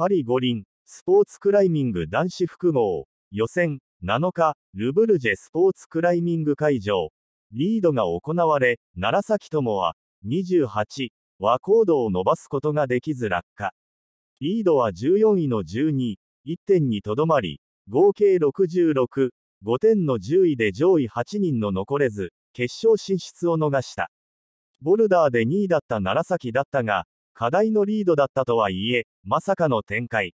パリ五輪、スポーツクライミング男子複合、予選、7日、ルブルジェスポーツクライミング会場、リードが行われ、楢崎智は、28、は高度を伸ばすことができず落下。リードは14位の12、1点にとどまり、合計66、5点の10位で上位8人の残れず、決勝進出を逃した。ボルダーで2位だった楢崎だったが、課題のリードだったとはいえ、まさかの展開。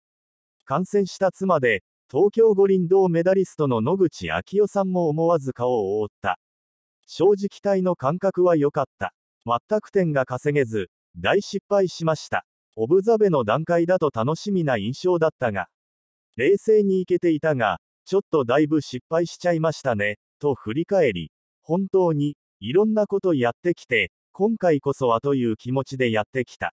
感染した妻で、東京五輪銅メダリストの野口昭夫さんも思わず顔を覆った。正直体の感覚は良かった。全く点が稼げず、大失敗しました。オブザベの段階だと楽しみな印象だったが、冷静にいけていたが、ちょっとだいぶ失敗しちゃいましたね、と振り返り、本当に、いろんなことやってきて、今回こそはという気持ちでやってきた。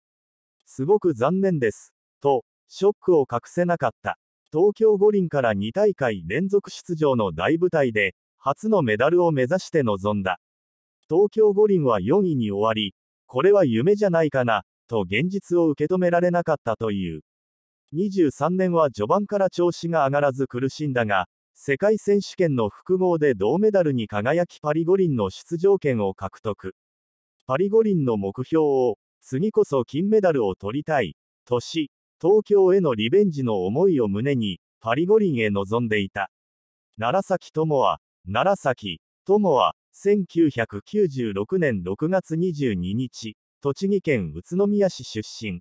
すごく残念です。と、ショックを隠せなかった。東京五輪から2大会連続出場の大舞台で、初のメダルを目指して臨んだ。東京五輪は4位に終わり、これは夢じゃないかな、と現実を受け止められなかったという。23年は序盤から調子が上がらず苦しんだが、世界選手権の複合で銅メダルに輝きパリ五輪の出場権を獲得。パリ五輪の目標を次こそ金メダルを取りたい、年、東京へのリベンジの思いを胸に、パリ五輪へ臨んでいた。楢崎智は、楢崎智は、1996年6月22日、栃木県宇都宮市出身。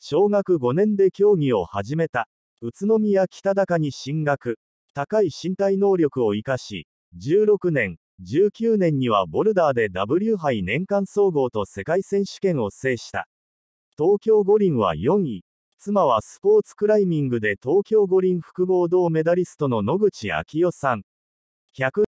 小学5年で競技を始めた。宇都宮北高に進学。高い身体能力を生かし、16年、19年にはボルダーで W 杯年間総合と世界選手権を制した。東京五輪は4位。妻はスポーツクライミングで東京五輪複合銅メダリストの野口昭代さん。